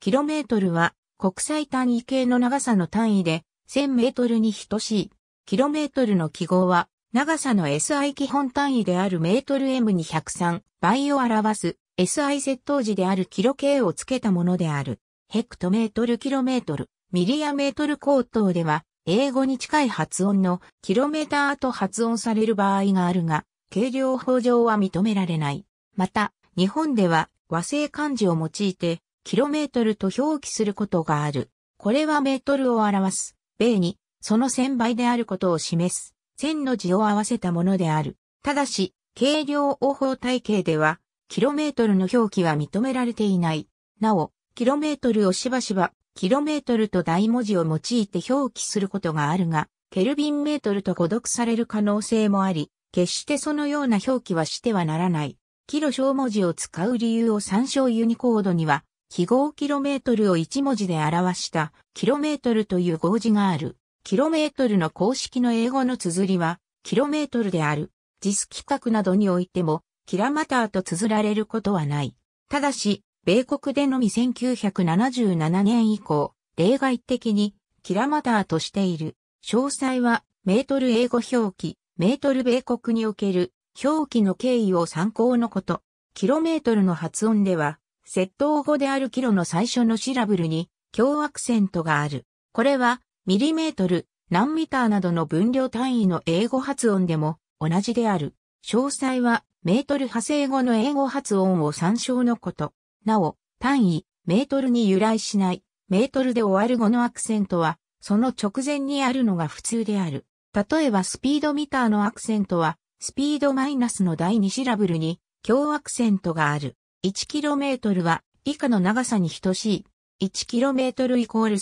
キロメートルは国際単位系の長さの単位で1000メートルに等しい。キロメートルの記号は長さの SI 基本単位であるメートル M に103倍を表す SI 接頭時であるキロ系をつけたものである。ヘクトメートルキロメートル、ミリアメートル高等では英語に近い発音のキロメーターと発音される場合があるが、軽量法上は認められない。また、日本では和製漢字を用いてキロメートルと表記することがある。これはメートルを表す。米に、その千倍であることを示す。千の字を合わせたものである。ただし、軽量応報体系では、キロメートルの表記は認められていない。なお、キロメートルをしばしば、キロメートルと大文字を用いて表記することがあるが、ケルビンメートルと誤読される可能性もあり、決してそのような表記はしてはならない。キロ小文字を使う理由を参照ユニコードには記号キロメートルを一文字で表したキロメートルという号字がある。キロメートルの公式の英語の綴りはキロメートルである。ジス規格などにおいてもキラマターと綴られることはない。ただし、米国でのみ1977年以降、例外的にキラマターとしている。詳細はメートル英語表記、メートル米国における表記の経緯を参考のこと。キロメートルの発音では窃盗語であるキロの最初のシラブルに強アクセントがある。これは、ミリメートル、何ミターなどの分量単位の英語発音でも同じである。詳細は、メートル派生語の英語発音を参照のこと。なお、単位、メートルに由来しない、メートルで終わる語のアクセントは、その直前にあるのが普通である。例えばスピードミターのアクセントは、スピードマイナスの第2シラブルに、強アクセントがある。1km は以下の長さに等しい。1km イコール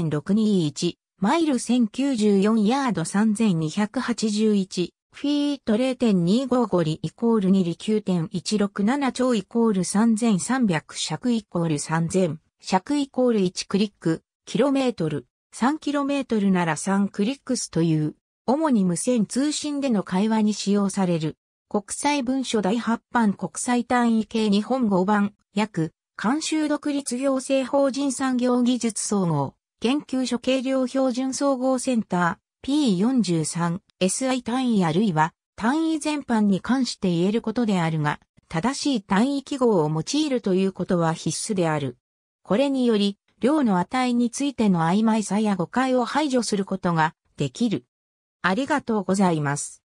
1000m0.621 マイル1094ヤード3281フィート0.255リイコール2リ9.167超イコール3300尺イコール3000尺イコール1クリックキロメートル3キロメートルなら3クリックスという主に無線通信での会話に使用される国際文書第8版国際単位系日本語版、約、監修独立行政法人産業技術総合、研究所計量標準総合センター、P43、SI 単位あるいは、単位全般に関して言えることであるが、正しい単位記号を用いるということは必須である。これにより、量の値についての曖昧さや誤解を排除することができる。ありがとうございます。